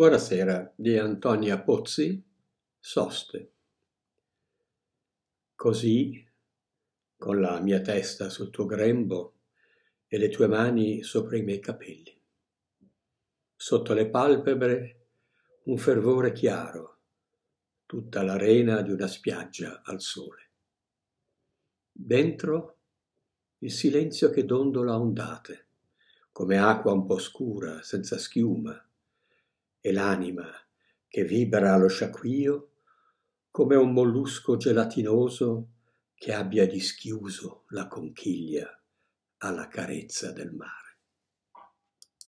Buonasera di Antonia Pozzi, Soste. Così, con la mia testa sul tuo grembo e le tue mani sopra i miei capelli. Sotto le palpebre un fervore chiaro, tutta l'arena di una spiaggia al sole. Dentro il silenzio che dondola ondate, come acqua un po' scura, senza schiuma, e l'anima che vibra allo sciacquio come un mollusco gelatinoso che abbia dischiuso la conchiglia alla carezza del mare.